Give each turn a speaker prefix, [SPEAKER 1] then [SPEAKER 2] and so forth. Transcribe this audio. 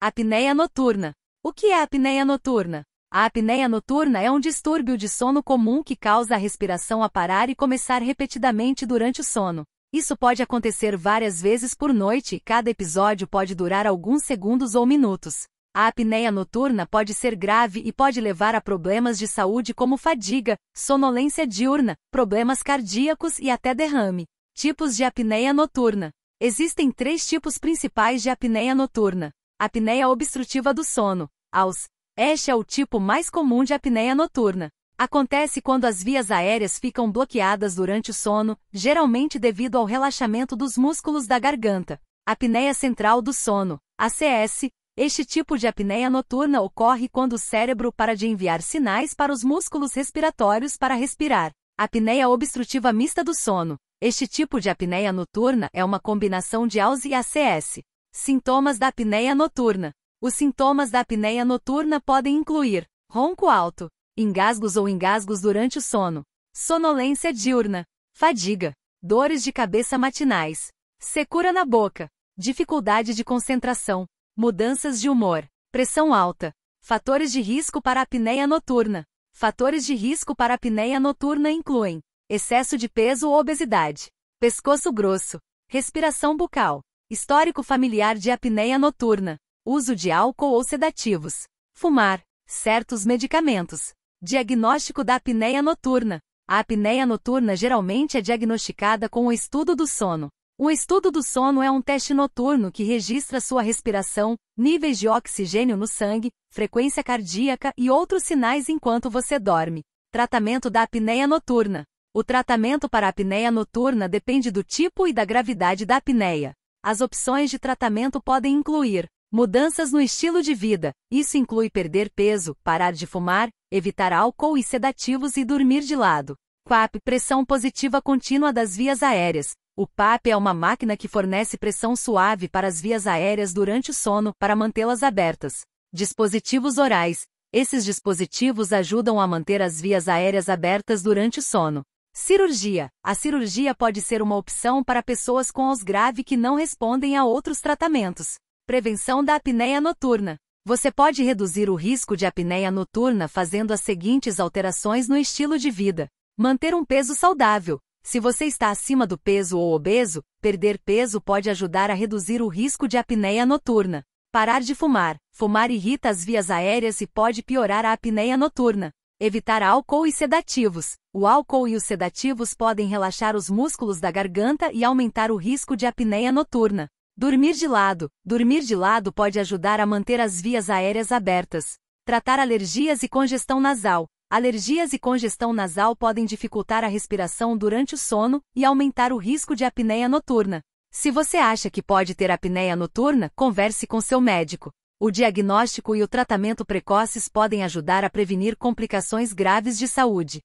[SPEAKER 1] Apneia noturna. O que é apneia noturna? A apneia noturna é um distúrbio de sono comum que causa a respiração a parar e começar repetidamente durante o sono. Isso pode acontecer várias vezes por noite e cada episódio pode durar alguns segundos ou minutos. A apneia noturna pode ser grave e pode levar a problemas de saúde como fadiga, sonolência diurna, problemas cardíacos e até derrame. Tipos de apneia noturna: Existem três tipos principais de apneia noturna. Apneia obstrutiva do sono, (AOS). Este é o tipo mais comum de apneia noturna. Acontece quando as vias aéreas ficam bloqueadas durante o sono, geralmente devido ao relaxamento dos músculos da garganta. Apneia central do sono, ACS. Este tipo de apneia noturna ocorre quando o cérebro para de enviar sinais para os músculos respiratórios para respirar. Apneia obstrutiva mista do sono. Este tipo de apneia noturna é uma combinação de AUS e ACS. Sintomas da apneia noturna. Os sintomas da apneia noturna podem incluir ronco alto, engasgos ou engasgos durante o sono, sonolência diurna, fadiga, dores de cabeça matinais, secura na boca, dificuldade de concentração, mudanças de humor, pressão alta, fatores de risco para apneia noturna. Fatores de risco para apneia noturna incluem excesso de peso ou obesidade, pescoço grosso, respiração bucal, Histórico familiar de apneia noturna. Uso de álcool ou sedativos. Fumar. Certos medicamentos. Diagnóstico da apneia noturna. A apneia noturna geralmente é diagnosticada com o estudo do sono. Um estudo do sono é um teste noturno que registra sua respiração, níveis de oxigênio no sangue, frequência cardíaca e outros sinais enquanto você dorme. Tratamento da apneia noturna. O tratamento para a apneia noturna depende do tipo e da gravidade da apneia. As opções de tratamento podem incluir mudanças no estilo de vida, isso inclui perder peso, parar de fumar, evitar álcool e sedativos e dormir de lado. PAP pressão positiva contínua das vias aéreas. O PAP é uma máquina que fornece pressão suave para as vias aéreas durante o sono para mantê-las abertas. Dispositivos orais. Esses dispositivos ajudam a manter as vias aéreas abertas durante o sono. Cirurgia. A cirurgia pode ser uma opção para pessoas com os grave que não respondem a outros tratamentos. Prevenção da apneia noturna. Você pode reduzir o risco de apneia noturna fazendo as seguintes alterações no estilo de vida: manter um peso saudável. Se você está acima do peso ou obeso, perder peso pode ajudar a reduzir o risco de apneia noturna. Parar de fumar. Fumar irrita as vias aéreas e pode piorar a apneia noturna. Evitar álcool e sedativos. O álcool e os sedativos podem relaxar os músculos da garganta e aumentar o risco de apneia noturna. Dormir de lado. Dormir de lado pode ajudar a manter as vias aéreas abertas. Tratar alergias e congestão nasal. Alergias e congestão nasal podem dificultar a respiração durante o sono e aumentar o risco de apneia noturna. Se você acha que pode ter apneia noturna, converse com seu médico. O diagnóstico e o tratamento precoces podem ajudar a prevenir complicações graves de saúde.